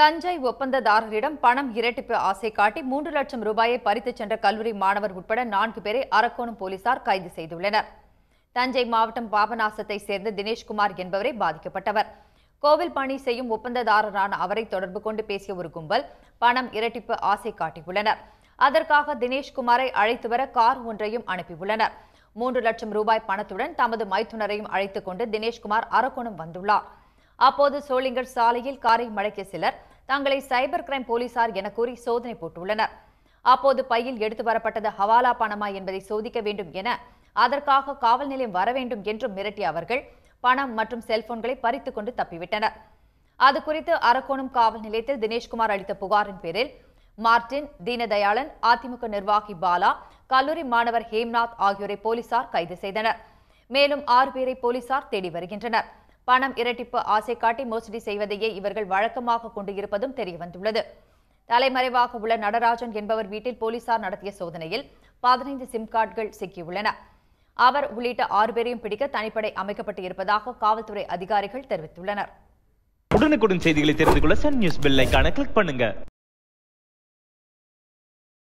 தஞ்சை ஒப்பந்ததாரரிடம் பணம் இரட்டிப்பு ஆசை காட்டி மூன்று லட்சம் ரூபாயை பறித்துச் சென்ற கல்லூரி மாணவர் உட்பட நான்கு பேரை அரக்கோணம் போலீசார் கைது செய்துள்ளனர் தஞ்சை மாவட்டம் பாபநாசத்தை சேர்ந்த தினேஷ்குமார் என்பவரே பாதிக்கப்பட்டவர் கோவில் பணி செய்யும் ஒப்பந்ததாரரான அவரை தொடர்பு கொண்டு பேசிய ஒரு கும்பல் பணம் இரட்டிப்பு ஆசை காட்டியுள்ளனர் அதற்காக தினேஷ்குமாரை அழைத்து வர கார் ஒன்றையும் அனுப்பியுள்ளனர் மூன்று லட்சம் ரூபாய் பணத்துடன் தமது மைத்துனரையும் அழைத்துக் கொண்டு தினேஷ்குமார் அரக்கோணம் வந்துள்ளார் அப்போது சோளிங்கர் சாலையில் காரை மடக்கிய சிலர் தங்களை சைபர் கிரைம் போலீசார் என கூறி சோதனை போட்டுள்ளனர் அப்போது பையில் எடுத்து வரப்பட்டது ஹவாலா பணமா என்பதை சோதிக்க வேண்டும் என அதற்காக காவல் நிலையம் வர வேண்டும் என்றும் மிரட்டிய அவர்கள் பணம் மற்றும் செல்போன்களை பறித்துக்கொண்டு கொண்டு தப்பிவிட்டனர் அது குறித்து அரக்கோணம் காவல் நிலையத்தில் தினேஷ்குமார் அளித்த புகாரின் பேரில் மார்டின் தீனதயாளன் அதிமுக நிர்வாகி பாலா கல்லூரி மாணவர் ஹேம்நாத் ஆகியோரை போலீசார் கைது செய்தனர் மேலும் ஆறு பேரை போலீசார் தேடி வருகின்றனர் பணம் இரட்டிப்பு ஆசை காட்டி மோசடி செய்வதையே இவர்கள் வழக்கமாக கொண்டு இருப்பதும் தெரியவந்துள்ளது தலைமறைவாக உள்ள நடராஜன் என்பவர் வீட்டில் போலீசார் நடத்திய சோதனையில் பதினைந்து சிம் கார்டுகள் சிக்கியுள்ளன அவர் உள்ளிட்ட ஆறு பேரையும் பிடிக்க தனிப்படை அமைக்கப்பட்டு இருப்பதாக காவல்துறை அதிகாரிகள் தெரிவித்துள்ளனர் உடனுக்குடன் செய்திகளை தெரிந்து கொள்ள Sun News bell icon click பண்ணுங்க